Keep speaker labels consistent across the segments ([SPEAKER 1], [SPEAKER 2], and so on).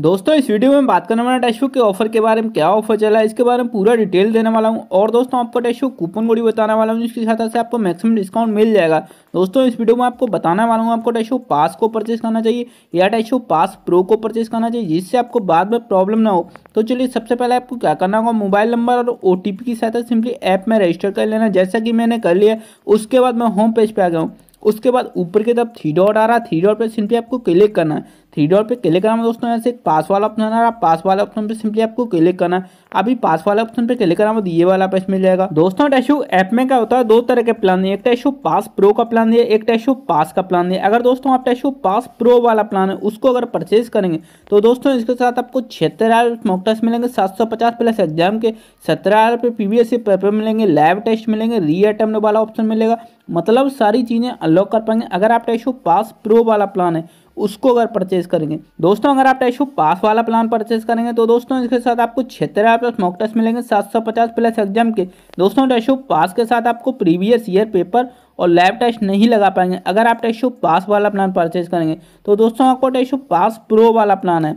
[SPEAKER 1] दोस्तों इस वीडियो में बात करने वाला टेस्टबुक के ऑफर के बारे में क्या ऑफर चला है इसके बारे में पूरा डिटेल देने वाला हूँ और दोस्तों आपको टेस्टबुक कूपन कोड भी बताने वाला हूँ जिसकी सहायता से आपको मैक्सिमम डिस्काउंट मिल जाएगा दोस्तों इस वीडियो में आपको बताने वाला हूँ आपको टेस्टबुक पास को परचेज करना चाहिए या टैशो पास प्रो को परचेज करना चाहिए जिससे आपको बाद में प्रॉब्लम ना हो तो चलिए सबसे पहले आपको क्या करना होगा मोबाइल नंबर और ओ की सहायता सिंपली ऐप में रजिस्टर कर लेना जैसा कि मैंने कर लिया उसके बाद मैं होम पेज पर आ गया हूँ उसके बाद ऊपर की तरफ थ्री डॉट आ रहा है थ्री डॉट पर सिंपली आपको क्लिक करना है थ्री डॉट पे क्लिक करना दोस्तों यहाँ से पास वाला ऑप्शन है पास वाला ऑप्शन पे सिंपली आपको क्लिक करना है अभी पास वाला ऑप्शन पे क्लिक करना ये वाला पेज मिल जाएगा दोस्तों टैशो ऐप में क्या होता है दो तरह के प्लान है एक टैशो पास प्रो का प्लान है एक टैशो पास का प्लान है अगर दोस्तों आप टैशो पास प्रो वाला प्लान है उसको अगर परचेज करेंगे तो दोस्तों इसके साथ आपको छिहत्तर हज़ार मॉक टेस्ट मिलेंगे सात सौ पचास प्लस एग्जाम के सत्रह हज़ार रुपये पी पेपर मिलेंगे लैब टेस्ट मिलेंगे री अटैम्प्ट वाला ऑप्शन मिलेगा मतलब सारी चीज़ें अनलॉक कर पाएंगे अगर आप टैशो पास प्रो वाला प्लान है उसको अगर परचेज करेंगे दोस्तों अगर आप टैशू पास वाला प्लान परचेज करेंगे तो दोस्तों इसके साथ आपको छिहत्तर हज़ार प्लस मॉक टेस्ट मिलेंगे सात सौ पचास प्लस एग्जाम के दोस्तों टैशू पास के साथ आपको प्रीवियस ईयर पेपर और लैब टेस्ट नहीं लगा पाएंगे अगर आप टैशू पास वाला प्लान परचेज करेंगे तो दोस्तों आपको टैशू पास प्रो वाला प्लान है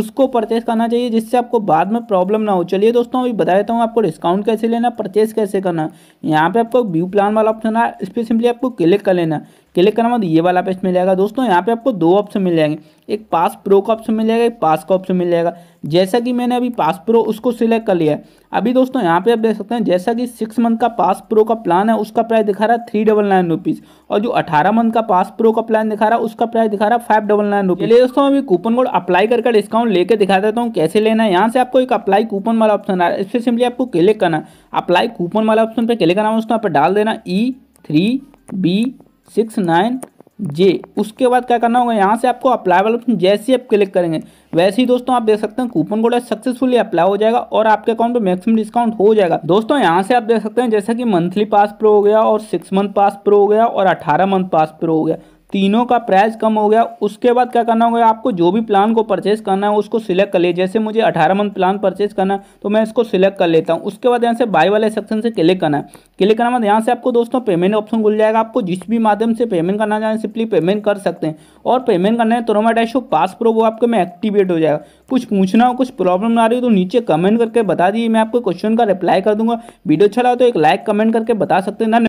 [SPEAKER 1] उसको परचेज करना चाहिए जिससे आपको बाद में प्रॉब्लम ना हो चलिए दोस्तों अभी बता देता हूँ आपको डिस्काउंट कैसे लेना परचेज कैसे करना यहाँ पे आपको व्यू प्लान वाला ऑप्शन है इस पर सिंपली आपको क्लिक कर लेना क्लिक करने के बाद ये वाला पेज मिल जाएगा दोस्तों यहाँ पे आपको दो ऑप्शन मिल जाएंगे एक पास प्रो का ऑप्शन मिल जाएगा एक पास का ऑप्शन मिल जाएगा जैसा कि मैंने अभी पास प्रो उसको सिलेक्ट कर लिया है अभी दोस्तों यहाँ पे आप देख सकते हैं जैसा कि सिक्स मंथ का पास प्रो का प्लान है उसका प्राइस दिखा रहा है थ्री डबल नाइन रुपीज़ और जो अठारह मंथ का पास प्रो का प्लान दिखा रहा है उसका प्राइस दिखा रहा है फाइव डबल नाइन रुपीज़ ले दोस्तों अभी कूपन कोड अप्लाई करके डिस्काउंट लेकर दिखा देता हूँ कैसे लेना है यहाँ से आपको एक अप्लाई कूपन वाला ऑप्शन आ रहा है इससे सिंपली आपको क्लिक करना अप्लाई कूपन वाला ऑप्शन पर क्लिक करना दोस्तों यहाँ पर डाल देना E three B six nine J उसके बाद क्या करना होगा यहाँ से आपको अप्लाई वाला ऑप्शन जैसे आप क्लिक करेंगे वैसे ही दोस्तों आप देख सकते हैं कूपन कोड सक्सेसफुली अप्लाई हो जाएगा और आपके अकाउंट पे मैक्सिमम डिस्काउंट हो जाएगा दोस्तों यहाँ से आप देख सकते हैं जैसे कि मंथली पास प्रो हो गया और सिक्स मंथ पास प्रो हो गया और अठारह मंथ पास प्रो हो गया तीनों का प्राइस कम हो गया उसके बाद क्या करना होगा आपको जो भी प्लान को परचेस करना है उसको सिलेक्ट कर ले जैसे मुझे 18 मंथ प्लान परचेस करना है तो मैं इसको सिलेक्ट कर लेता हूँ उसके बाद यहाँ से बाई वाले सेक्शन से क्लिक करना है क्लिक करना बाद यहाँ से आपको दोस्तों पेमेंट ऑप्शन खुल जाएगा आपको जिस भी माध्यम से पेमेंट करना चाहें सिंपली पेमेंट कर सकते हैं और पेमेंट करना है तुरंत डैशो पास प्रो वो आपके में एक्टिवेट हो जाएगा कुछ पूछना हो कुछ प्रॉब्लम आ रही हो तो नीचे कमेंट करके बता दीजिए मैं आपको क्वेश्चन का रिप्लाई कर दूंगा वीडियो अच्छा लगा तो एक लाइक कमेंट करके बता सकते हैं